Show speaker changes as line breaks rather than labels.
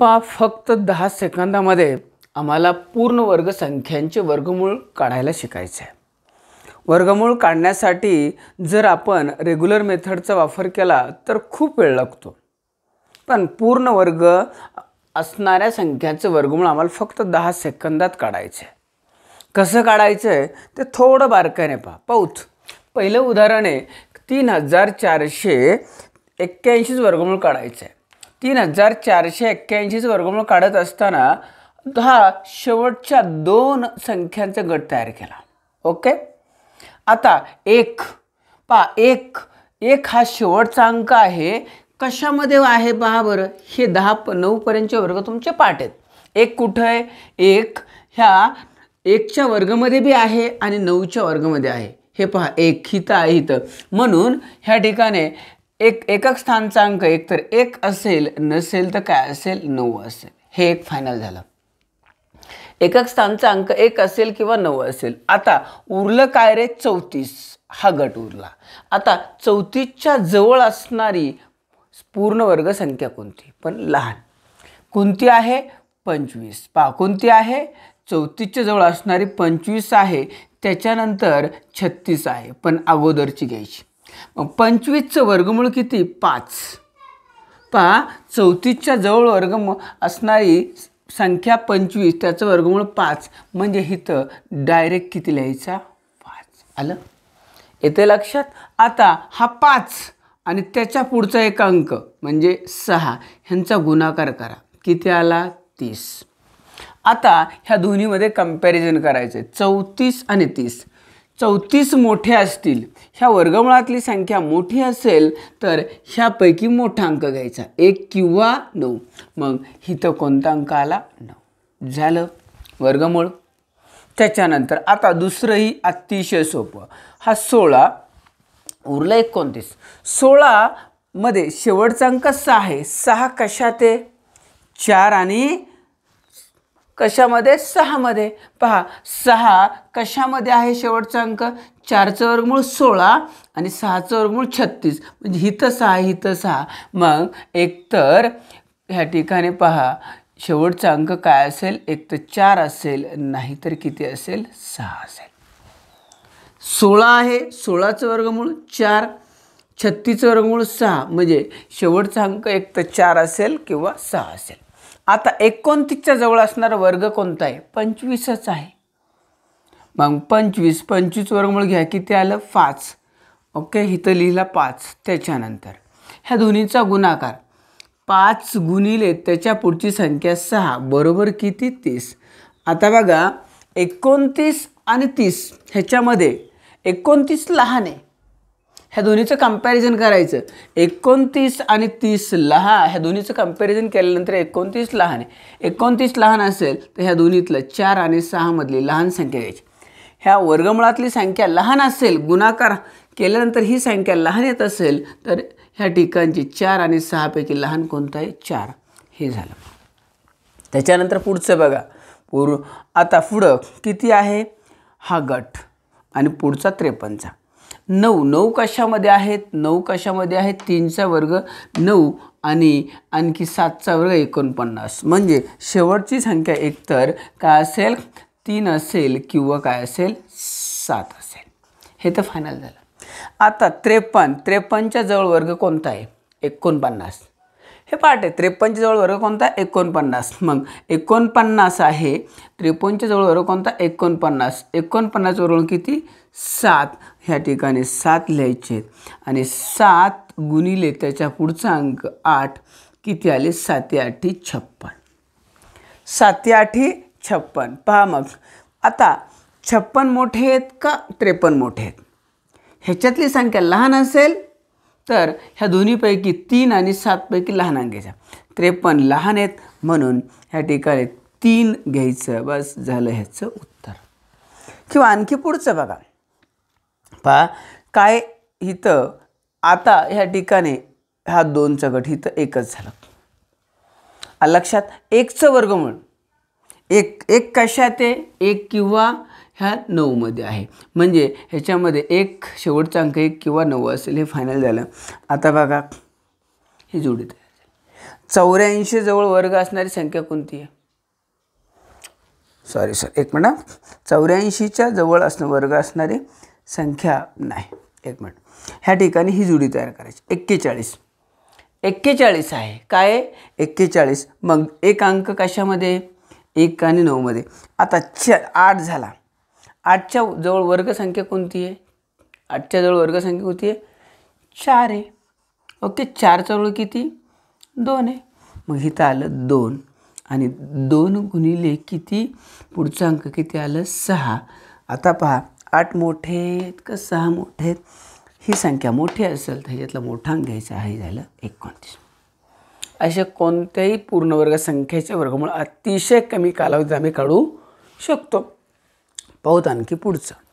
पा फक्त दहा सेकंदामध्ये आम्हाला पूर्ण वर्ग संख्यांचे वर्गमूळ काढायला शिकायचं आहे वर्गमूळ काढण्यासाठी जर आपण रेग्युलर मेथडचा वापर केला तर खूप वेळ लागतो पण पूर्ण वर्ग असणाऱ्या संख्यांचं वर्गमूळ आम्हाला फक्त दहा सेकंदात काढायचं आहे कसं काढायचं आहे ते थोडं बारकाईने पहा पाऊच पहिलं उदाहरण आहे तीन हजार चारशे एक्क्याऐंशीच वर्गमूळ काढायचं आहे तीन हजार चारशे एक्क्याऐंशीचं वर्गमूळ काढत असताना हा शेवटच्या दोन संख्यांचा गट तयार केला ओके आता एक पा एक एक हा शेवटचा अंक आहे कशामध्ये आहे पहा बरं हे दहा प नऊपर्यंतचे वर्ग तुमचे पाठ आहेत एक कुठं आहे एक ह्या एकच्या वर्गमध्ये बी आहे आणि नऊच्या वर्गमध्ये आहे हे पहा एक हिथं आहे इथं म्हणून ह्या ठिकाणी एक एकक स्थानचा अंक एकतर एक असेल नसेल तर काय असेल नऊ असेल हे एक फायनल झालं एकक स्थानचा अंक एक असेल किंवा नऊ असेल आता उरलं काय रे चौतीस हा गट उरला आता चौतीसच्या जवळ असणारी पूर्ण वर्ग संख्या कोणती पण लहान कोणती आहे पंचवीस पा कोणती आहे चौतीसच्या जवळ असणारी पंचवीस आहे त्याच्यानंतर छत्तीस आहे पण अगोदरची घ्यायची मग पंचवीसचं वर्गमूळ किती पाच पहा चौतीसच्या जवळ वर्गमूळ असणारी संख्या पंचवीस त्याचं वर्गमूळ पाच म्हणजे इथं डायरेक्ट किती लिहायचा पाच आलं येते लक्षात आता हा पाच आणि त्याच्या पुढचा एक अंक म्हणजे सहा ह्यांचा गुणाकार करा किती आला तीस आता ह्या दोन्हीमध्ये कम्पॅरिझन करायचं आहे चौतीस आणि तीस चौतीस मोठे असतील ह्या वर्गमुळातली संख्या मोठी असेल तर ह्यापैकी मोठा अंक घ्यायचा एक किंवा नऊ मग इथं कोणता अंक आला नऊ झालं वर्गमूळ त्याच्यानंतर आता दुसरंही अतिशय सोपं हा सोळा उरला एकोणतीस सोळामध्ये शेवटचा अंक सहा आहे सहा कशात आहे चार आणि कशामध्ये सहामध्ये पहा सहा कशामध्ये आहे शेवटचा अंक चारचं वर्गमूळ सोळा आणि सहाचं वर्गमूळ छत्तीस म्हणजे हिथं सहा हिथं सहा मग एकतर ह्या ठिकाणी पहा शेवटचा अंक काय असेल एक तर चार असेल नाहीतर किती असेल सहा असेल सोळा आहे सोळाचं वर्गमूळ चार छत्तीसचं वर्गमूळ सहा म्हणजे शेवटचा अंक एक तर चार असेल किंवा सहा असेल आता एकोणतीसच्या जवळ असणारा वर्ग कोणता आहे पंचवीसच आहे मग पंचवीस पंचवीस वर्गमूळ घ्या किती आलं पाच ओके इथं लिहिला पाच त्याच्यानंतर ह्या दोन्हीचा गुणाकार पाच गुणिले त्याच्या पुढची संख्या सहा बरोबर किती तीस आता बघा एकोणतीस आणि तीस ह्याच्यामध्ये एकोणतीस लहान आहे ह्या दोन्हीचं कम्पॅरिझन करायचं एकोणतीस आणि तीस लहा ह्या दोन्हीचं कम्पॅरिझन केल्यानंतर एकोणतीस लहान आहे एकोणतीस लहान असेल तर ह्या दोन्हीतलं चार आणि सहामधली लहान संख्या घ्यायची ह्या वर्गमुळातली संख्या लहान असेल गुणाकार केल्यानंतर ही संख्या लहान येत असेल तर ह्या ठिकाणची चार आणि सहापैकी लहान कोणतं आहे चार हे झालं त्याच्यानंतर पुढचं बघा पूर्व आता पुढं किती आहे हा गट आणि पुढचा त्रेपन्नचा नऊ नऊ कशामध्ये आहेत नऊ कशामध्ये आहेत तीनचा वर्ग नऊ आणि आणखी सातचा वर्ग एकोणपन्नास म्हणजे शेवटची संख्या एकतर काय असेल तीन असेल किंवा काय असेल सात असेल हे तर फायनल झालं आता त्रेपन्न त्रेपन्नच्या जवळ वर्ग कोणता आहे एकोणपन्नास हे पाठ आहे त्रेपन्नच्या जवळ वर्ग कोणता एकोणपन्नास मग एकोणपन्नास आहे त्रेपन्नच्या जवळ वर्ग कोणता एकोणपन्नास एकोणपन्नास वरून किती सात ह्या ठिकाणी सात लिहायचे आणि सात गुणिले त्याच्या पुढचा अंक आठ किती आले साते आठी छप्पन साते आठी छप्पन पहा मग आता छप्पन मोठे आहेत का त्रेपन्न मोठे आहेत ह्याच्यातली संख्या लहान असेल तर ह्या दोन्हीपैकी तीन आणि सातपैकी लहान अंग्याच्या त्रेपन्न लहान आहेत म्हणून ह्या ठिकाणी तीन घ्यायचं बस झालं ह्याचं उत्तर किंवा आणखी पुढचं बघा पहा काय इथं आता ह्या ठिकाणी हा दोनचा गट इथं एकच झाला लक्षात एकचं म्हणून एक एक कशात आहे एक किंवा ह्या नऊमध्ये आहे म्हणजे ह्याच्यामध्ये एक शेवटचा अंक एक किंवा नऊ असेल हे फायनल झालं आता बघा ही जोडी तयार चौऱ्याऐंशी जवळ वर्ग असणारी संख्या कोणती आहे सॉरी सॉरी एक मिनट चौऱ्याऐंशीच्या जवळ असणं वर्ग असणारी संख्या नाही एक मिनट ह्या ठिकाणी ही जोडी तयार करायची एक्केचाळीस एक्केचाळीस आहे काय एक्केचाळीस मग एक अंक कशामध्ये एक आणि नऊमध्ये आता च आठ झाला आठच्या जवळ वर्गसंख्या कोणती आहे आठच्या जवळ वर्गसंख्या कोणती आहे चार आहे ओके चार जवळ किती दोन आहे मग इथं आलं दोन आणि दोन गुणिले किती पुढचा अंक किती आलं सहा आता पहा आठ मोठे आहेत का सहा मोठे आहेत ही संख्या मोठी असेल तर ह्याच्यातलं मोठा अंक घ्यायचा आहे झालं एकोणतीस अशा कोणत्याही पूर्णवर्ग संख्येच्या वर्गमुळे अतिशय कमी कालावधीत आम्ही काढू शकतो పౌతానికి పూడ్చాడు